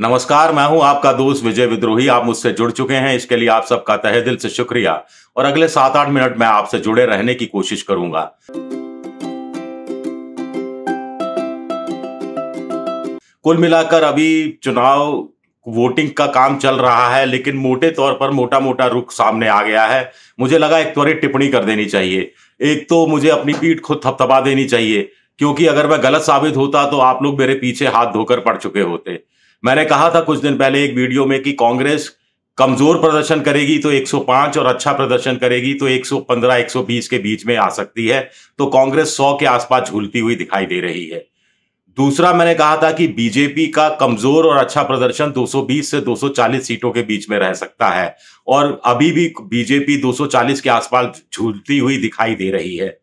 नमस्कार मैं हूं आपका दोस्त विजय विद्रोही आप मुझसे जुड़ चुके हैं इसके लिए आप सबका तहे दिल से शुक्रिया और अगले सात आठ मिनट में आपसे जुड़े रहने की कोशिश करूंगा कुल मिलाकर अभी चुनाव वोटिंग का काम चल रहा है लेकिन मोटे तौर पर मोटा मोटा रुख सामने आ गया है मुझे लगा एक त्वरित टिप्पणी कर देनी चाहिए एक तो मुझे अपनी पीठ खुद थपथपा देनी चाहिए क्योंकि अगर मैं गलत साबित होता तो आप लोग मेरे पीछे हाथ धोकर पड़ चुके होते मैंने कहा था कुछ दिन पहले एक वीडियो में कि कांग्रेस कमजोर प्रदर्शन करेगी तो 105 और अच्छा प्रदर्शन करेगी तो 115 120 के बीच में आ सकती है तो कांग्रेस 100 के आसपास झूलती हुई दिखाई दे रही है दूसरा मैंने कहा था कि बीजेपी का कमजोर और अच्छा प्रदर्शन 220 से 240 सीटों के बीच में रह सकता है और अभी भी बीजेपी 240 के आसपास झूलती हुई दिखाई दे रही है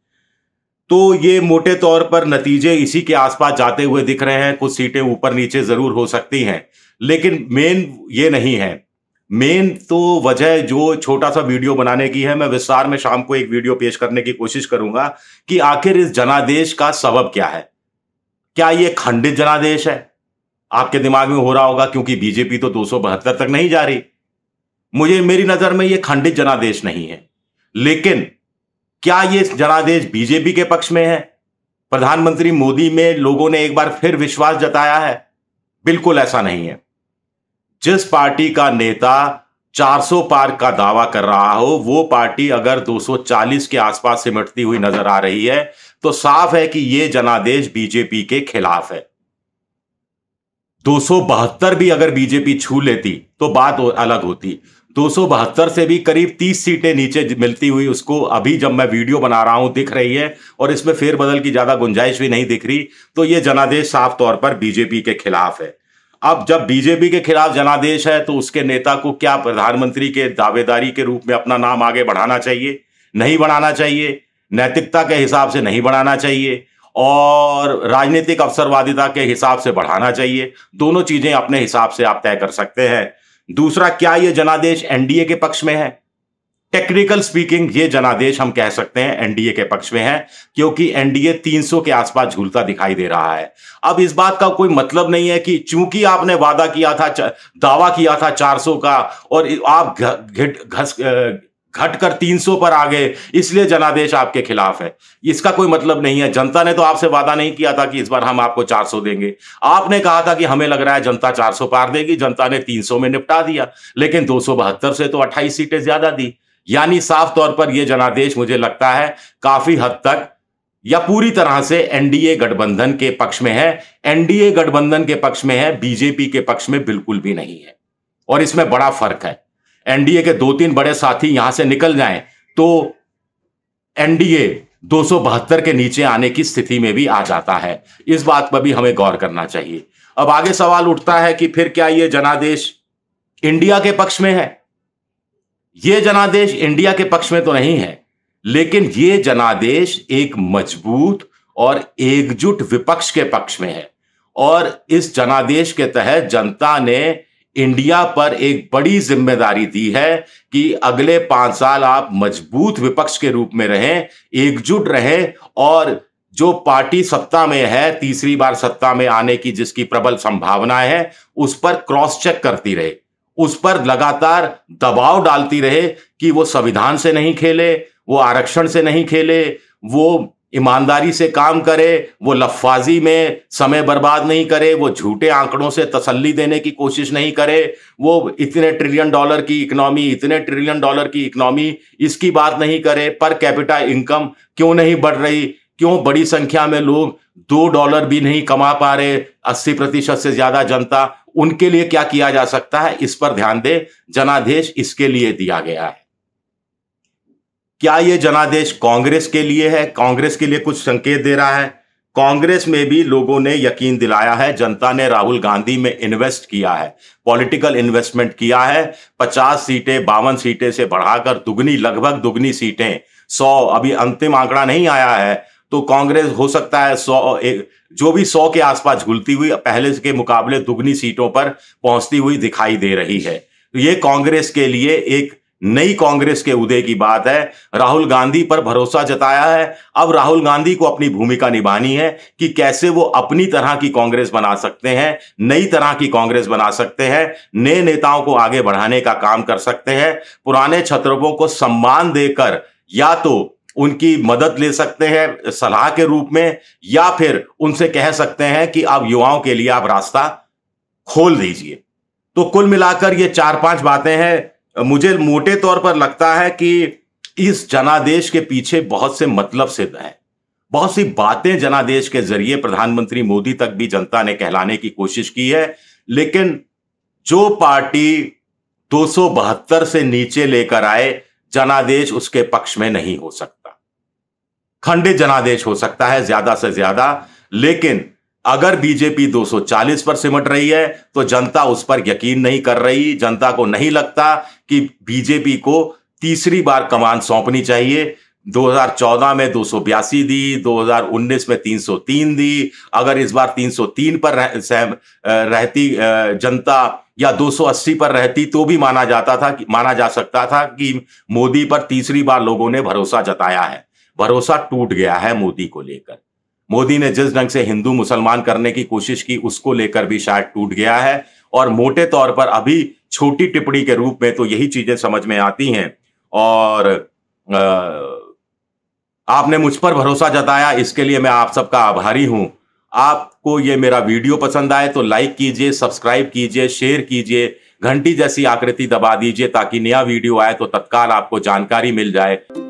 तो ये मोटे तौर पर नतीजे इसी के आसपास जाते हुए दिख रहे हैं कुछ सीटें ऊपर नीचे जरूर हो सकती हैं लेकिन मेन ये नहीं है मेन तो वजह जो छोटा सा वीडियो बनाने की है मैं विस्तार में शाम को एक वीडियो पेश करने की कोशिश करूंगा कि आखिर इस जनादेश का सबब क्या है क्या ये खंडित जनादेश है आपके दिमाग में हो रहा होगा क्योंकि बीजेपी तो दो तक नहीं जा रही मुझे मेरी नजर में ये खंडित जनादेश नहीं है लेकिन क्या ये जनादेश बीजेपी के पक्ष में है प्रधानमंत्री मोदी में लोगों ने एक बार फिर विश्वास जताया है बिल्कुल ऐसा नहीं है जिस पार्टी का नेता 400 पार का दावा कर रहा हो वो पार्टी अगर 240 के आसपास सिमटती हुई नजर आ रही है तो साफ है कि ये जनादेश बीजेपी के खिलाफ है दो भी अगर बीजेपी छू लेती तो बात अलग होती दो से भी करीब 30 सीटें नीचे मिलती हुई उसको अभी जब मैं वीडियो बना रहा हूं दिख रही है और इसमें फेरबदल की ज्यादा गुंजाइश भी नहीं दिख रही तो ये जनादेश साफ तौर पर बीजेपी के खिलाफ है अब जब बीजेपी के खिलाफ जनादेश है तो उसके नेता को क्या प्रधानमंत्री के दावेदारी के रूप में अपना नाम आगे बढ़ाना चाहिए नहीं बढ़ाना चाहिए नैतिकता के हिसाब से नहीं बढ़ाना चाहिए और राजनीतिक अवसरवादिता के हिसाब से बढ़ाना चाहिए दोनों चीजें अपने हिसाब से आप तय कर सकते हैं दूसरा क्या यह जनादेश एनडीए के पक्ष में है टेक्निकल स्पीकिंग ये जनादेश हम कह सकते हैं एनडीए के पक्ष में है क्योंकि एनडीए 300 के आसपास झूलता दिखाई दे रहा है अब इस बात का कोई मतलब नहीं है कि चूंकि आपने वादा किया था दावा किया था 400 का और आप घस घटकर 300 पर आ गए इसलिए जनादेश आपके खिलाफ है इसका कोई मतलब नहीं है जनता ने तो आपसे वादा नहीं किया था कि इस बार हम आपको 400 देंगे आपने कहा था कि हमें लग रहा है जनता 400 पार देगी जनता ने 300 में निपटा दिया लेकिन दो से तो 28 सीटें ज्यादा दी यानी साफ तौर पर यह जनादेश मुझे लगता है काफी हद तक या पूरी तरह से एनडीए गठबंधन के पक्ष में है एनडीए गठबंधन के पक्ष में है बीजेपी के पक्ष में बिल्कुल भी नहीं है और इसमें बड़ा फर्क है एनडीए के दो तीन बड़े साथी यहां से निकल जाएं तो एनडीए दो के नीचे आने की स्थिति में भी आ जाता है इस बात पर भी हमें गौर करना चाहिए अब आगे सवाल उठता है कि फिर क्या ये जनादेश इंडिया के पक्ष में है ये जनादेश इंडिया के पक्ष में तो नहीं है लेकिन ये जनादेश एक मजबूत और एकजुट विपक्ष के पक्ष में है और इस जनादेश के तहत जनता ने इंडिया पर एक बड़ी जिम्मेदारी दी है कि अगले पांच साल आप मजबूत विपक्ष के रूप में रहें एकजुट रहें और जो पार्टी सत्ता में है तीसरी बार सत्ता में आने की जिसकी प्रबल संभावना है उस पर क्रॉस चेक करती रहे उस पर लगातार दबाव डालती रहे कि वो संविधान से नहीं खेले वो आरक्षण से नहीं खेले वो ईमानदारी से काम करे वो लफाजी में समय बर्बाद नहीं करे वो झूठे आंकड़ों से तसल्ली देने की कोशिश नहीं करे वो इतने ट्रिलियन डॉलर की इकनॉमी इतने ट्रिलियन डॉलर की इकनॉमी इसकी बात नहीं करे पर कैपिटा इनकम क्यों नहीं बढ़ रही क्यों बड़ी संख्या में लोग दो डॉलर भी नहीं कमा पा रहे अस्सी प्रतिशत से ज्यादा जनता उनके लिए क्या किया जा सकता है इस पर ध्यान दे जनादेश इसके लिए दिया गया है क्या ये जनादेश कांग्रेस के लिए है कांग्रेस के लिए कुछ संकेत दे रहा है कांग्रेस में भी लोगों ने यकीन दिलाया है जनता ने राहुल गांधी में इन्वेस्ट किया है पॉलिटिकल इन्वेस्टमेंट किया है 50 सीटें बावन सीटें से बढ़ाकर दुगनी लगभग दुगनी सीटें 100 अभी अंतिम आंकड़ा नहीं आया है तो कांग्रेस हो सकता है 100 जो भी 100 के आसपास घुलती हुई पहले के मुकाबले दुगनी सीटों पर पहुंचती हुई दिखाई दे रही है तो ये कांग्रेस के लिए एक नई कांग्रेस के उदय की बात है राहुल गांधी पर भरोसा जताया है अब राहुल गांधी को अपनी भूमिका निभानी है कि कैसे वो अपनी तरह की कांग्रेस बना सकते हैं नई तरह की कांग्रेस बना सकते हैं नए नेताओं को आगे बढ़ाने का काम कर सकते हैं पुराने छत्रपों को सम्मान देकर या तो उनकी मदद ले सकते हैं सलाह के रूप में या फिर उनसे कह सकते हैं कि आप युवाओं के लिए आप रास्ता खोल दीजिए तो कुल मिलाकर ये चार पांच बातें हैं मुझे मोटे तौर पर लगता है कि इस जनादेश के पीछे बहुत से मतलब सिद्ध हैं बहुत सी बातें जनादेश के जरिए प्रधानमंत्री मोदी तक भी जनता ने कहलाने की कोशिश की है लेकिन जो पार्टी दो से नीचे लेकर आए जनादेश उसके पक्ष में नहीं हो सकता खंडित जनादेश हो सकता है ज्यादा से ज्यादा लेकिन अगर बीजेपी 240 पर सिमट रही है तो जनता उस पर यकीन नहीं कर रही जनता को नहीं लगता कि बीजेपी को तीसरी बार कमान सौंपनी चाहिए 2014 में दो दी 2019 में 303 दी अगर इस बार 303 पर रह, रहती जनता या 280 पर रहती तो भी माना जाता था माना जा सकता था कि मोदी पर तीसरी बार लोगों ने भरोसा जताया है भरोसा टूट गया है मोदी को लेकर मोदी ने जिस ढंग से हिंदू मुसलमान करने की कोशिश की उसको लेकर भी शायद टूट गया है और मोटे तौर पर अभी छोटी टिप्पणी के रूप में तो यही चीजें समझ में आती हैं और आपने मुझ पर भरोसा जताया इसके लिए मैं आप सबका आभारी हूं आपको ये मेरा वीडियो पसंद आए तो लाइक कीजिए सब्सक्राइब कीजिए शेयर कीजिए घंटी जैसी आकृति दबा दीजिए ताकि नया वीडियो आए तो तत्काल आपको जानकारी मिल जाए